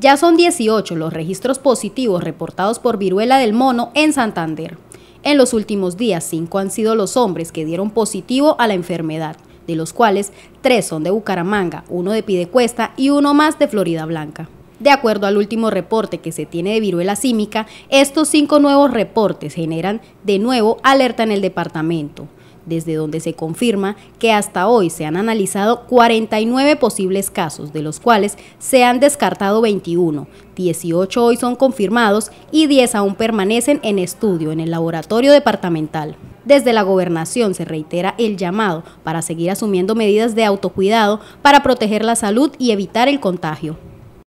Ya son 18 los registros positivos reportados por viruela del mono en Santander. En los últimos días, 5 han sido los hombres que dieron positivo a la enfermedad, de los cuales 3 son de Bucaramanga, uno de Pidecuesta y uno más de Florida Blanca. De acuerdo al último reporte que se tiene de viruela símica, estos cinco nuevos reportes generan de nuevo alerta en el departamento desde donde se confirma que hasta hoy se han analizado 49 posibles casos, de los cuales se han descartado 21, 18 hoy son confirmados y 10 aún permanecen en estudio en el laboratorio departamental. Desde la gobernación se reitera el llamado para seguir asumiendo medidas de autocuidado para proteger la salud y evitar el contagio.